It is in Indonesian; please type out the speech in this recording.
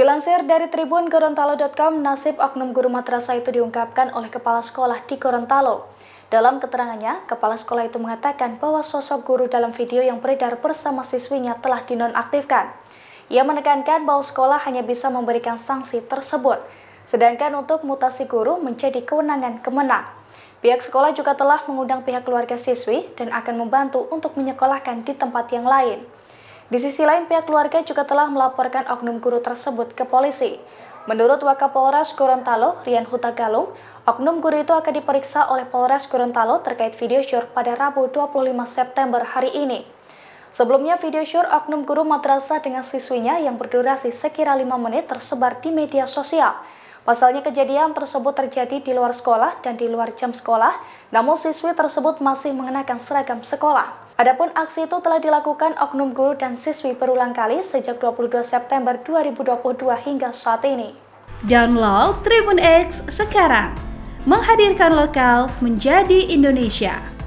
Dilansir dari Tribun Gorontalo.com, nasib oknum guru madrasah itu diungkapkan oleh kepala sekolah di Gorontalo. Dalam keterangannya, kepala sekolah itu mengatakan bahwa sosok guru dalam video yang beredar bersama siswinya telah dinonaktifkan. Ia menekankan bahwa sekolah hanya bisa memberikan sanksi tersebut, sedangkan untuk mutasi guru menjadi kewenangan kemenang. Pihak sekolah juga telah mengundang pihak keluarga siswi dan akan membantu untuk menyekolahkan di tempat yang lain. Di sisi lain, pihak keluarga juga telah melaporkan oknum guru tersebut ke polisi. Menurut Wakapolres Gorontalo, Rian Huta Galung, oknum guru itu akan diperiksa oleh Polres Gorontalo terkait video syur pada Rabu 25 September hari ini. Sebelumnya video syur oknum guru madrasah dengan siswinya yang berdurasi sekira 5 menit tersebar di media sosial. Pasalnya kejadian tersebut terjadi di luar sekolah dan di luar jam sekolah, namun siswi tersebut masih mengenakan seragam sekolah. Adapun aksi itu telah dilakukan oknum guru dan siswi berulang kali sejak 22 September 2022 hingga saat ini. Download Tribun X sekarang, menghadirkan lokal menjadi Indonesia.